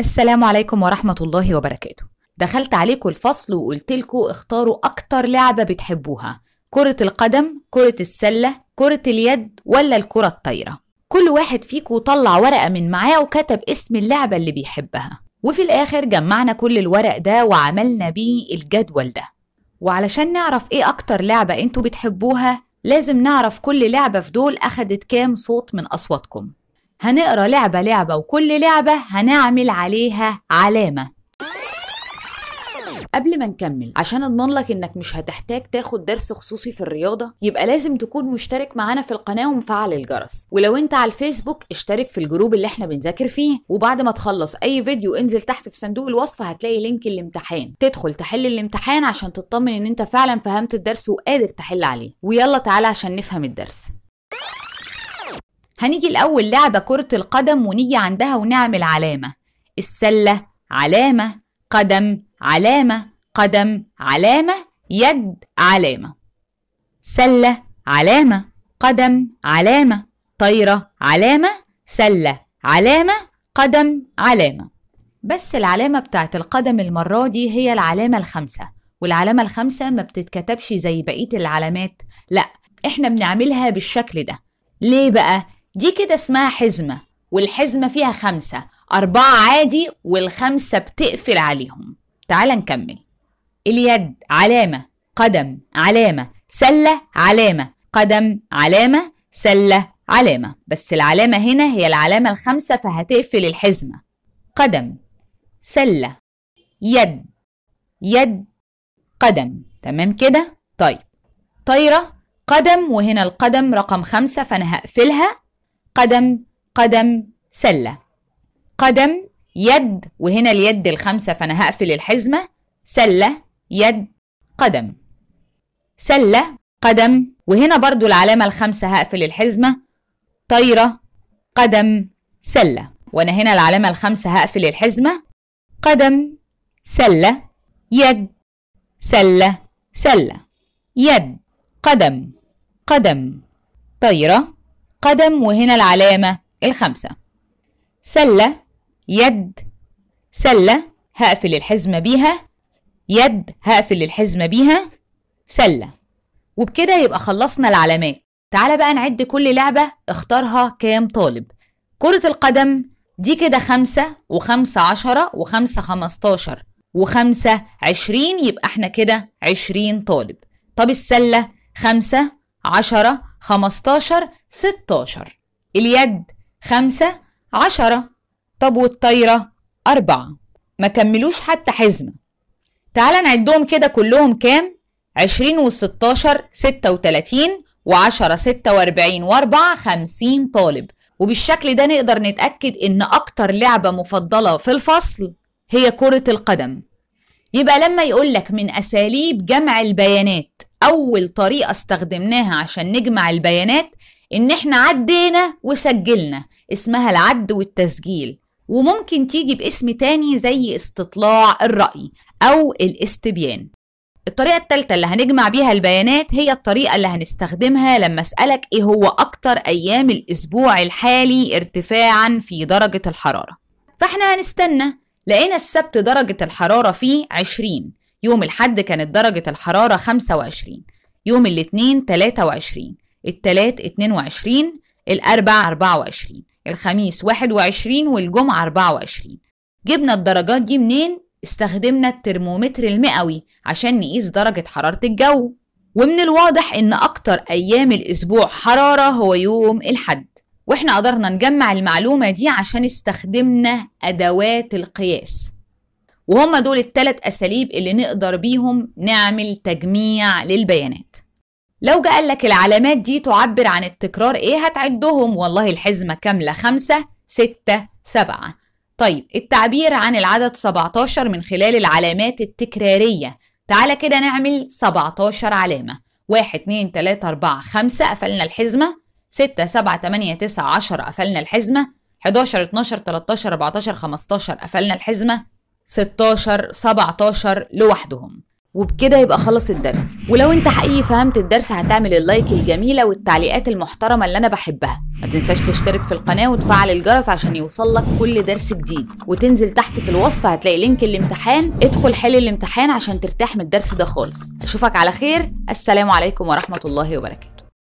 السلام عليكم ورحمة الله وبركاته دخلت عليكم الفصل وقلت لكم اختاروا أكتر لعبة بتحبوها كرة القدم، كرة السلة، كرة اليد ولا الكرة الطايرة كل واحد فيكم طلع ورقة من معاه وكتب اسم اللعبة اللي بيحبها وفي الآخر جمعنا كل الورق ده وعملنا بيه الجدول ده وعلشان نعرف ايه أكتر لعبة انتوا بتحبوها لازم نعرف كل لعبة في دول أخدت كام صوت من أصواتكم هنقرا لعبة لعبة وكل لعبة هنعمل عليها علامة قبل ما نكمل عشان اضمن لك انك مش هتحتاج تاخد درس خصوصي في الرياضه يبقى لازم تكون مشترك معانا في القناه ومفعل الجرس ولو انت على الفيسبوك اشترك في الجروب اللي احنا بنذاكر فيه وبعد ما تخلص اي فيديو انزل تحت في صندوق الوصف هتلاقي لينك الامتحان تدخل تحل الامتحان عشان تطمن ان انت فعلا فهمت الدرس وقادر تحل عليه ويلا تعالى عشان نفهم الدرس هنيجي الأول لعبة كرة القدم ونيجي عندها ونعمل علامة السلة علامة قدم علامة قدم علامة يد علامة سلة علامة قدم علامة طايرة علامة سلة علامة قدم علامة بس العلامة بتاعت القدم المرة دي هي العلامة الخامسة والعلامة الخامسة ما بتتكتبش زي بقية العلامات لأ احنا بنعملها بالشكل ده ليه بقى؟ دي كده اسمها حزمة والحزمة فيها خمسة أربعة عادي والخمسة بتقفل عليهم تعال نكمل اليد علامة قدم علامة سلة علامة قدم علامة سلة علامة بس العلامة هنا هي العلامة الخمسة فهتقفل الحزمة قدم سلة يد يد قدم تمام كده طيب طايرة قدم وهنا القدم رقم خمسة فأنا هقفلها قدم قدم سلة قدم يد وهنا اليد الخمسة فأنا هقفل الحزمة سلة يد قدم سلة قدم وهنا برضو العلامة الخمسة هقفل الحزمة طايرة قدم سلة وأنا هنا العلامة الخمسة هقفل الحزمة قدم سلة يد سلة سلة يد قدم قدم طايرة قدم وهنا العلامة الخمسة سلة يد سلة هقفل الحزمة بيها يد هقفل الحزمة بيها سلة وبكده يبقى خلصنا العلامات تعالى بقى نعد كل لعبة اختارها كام طالب كرة القدم دي كده خمسة وخمسة عشرة وخمسة خمستاشر وخمسة عشرين يبقى احنا كده عشرين طالب طب السلة خمسة عشرة خمستاشر ستاشر اليد خمسة عشرة طب والطايرة أربعة ما كملوش حتى حزمة تعال نعدهم كده كلهم كام عشرين وستاشر ستة وتلاتين وعشرة ستة واربعين واربعة خمسين طالب وبالشكل ده نقدر نتأكد إن أكتر لعبة مفضلة في الفصل هي كرة القدم يبقى لما يقولك من أساليب جمع البيانات اول طريقه استخدمناها عشان نجمع البيانات ان احنا عدينا وسجلنا اسمها العد والتسجيل وممكن تيجي باسم تاني زي استطلاع الرأي أو الاستبيان الطريقة الثالثة اللي هنجمع بيها البيانات هي الطريقة اللي هنستخدمها لما أسألك إيه هو أكتر أيام الأسبوع الحالي ارتفاعا في درجة الحرارة فإحنا هنستنى لقينا السبت درجة الحرارة فيه 20 يوم الحد كانت درجة الحرارة 25 يوم الاثنين 23 الثلاث 22 الأربع 24 الخميس 21 والجمعة 24 جبنا الدرجات دي منين؟ استخدمنا الترمومتر المئوي عشان نقيس درجة حرارة الجو ومن الواضح إن أكتر أيام الأسبوع حرارة هو يوم الحد واحنا قدرنا نجمع المعلومة دي عشان استخدمنا أدوات القياس وهم دول التلات أساليب اللي نقدر بيهم نعمل تجميع للبيانات لو جاءلك قالك العلامات دي تعبر عن التكرار ايه هتعدهم والله الحزمة كاملة خمسة ستة سبعة طيب التعبير عن العدد 17 من خلال العلامات التكرارية تعالى كده نعمل 17 علامة 1 2 3 4 5 قفلنا الحزمة 6 7 8 9 10 قفلنا الحزمة 11 12 13 14 15 قفلنا الحزمة 16 17 لوحدهم وبكده يبقى خلص الدرس ولو انت حقيقي فهمت الدرس هتعمل اللايك الجميله والتعليقات المحترمه اللي انا بحبها ما تنساش تشترك في القناه وتفعل الجرس عشان يوصلك كل درس جديد وتنزل تحت في الوصف هتلاقي لينك الامتحان ادخل حل الامتحان عشان ترتاح من الدرس ده خالص اشوفك على خير السلام عليكم ورحمه الله وبركاته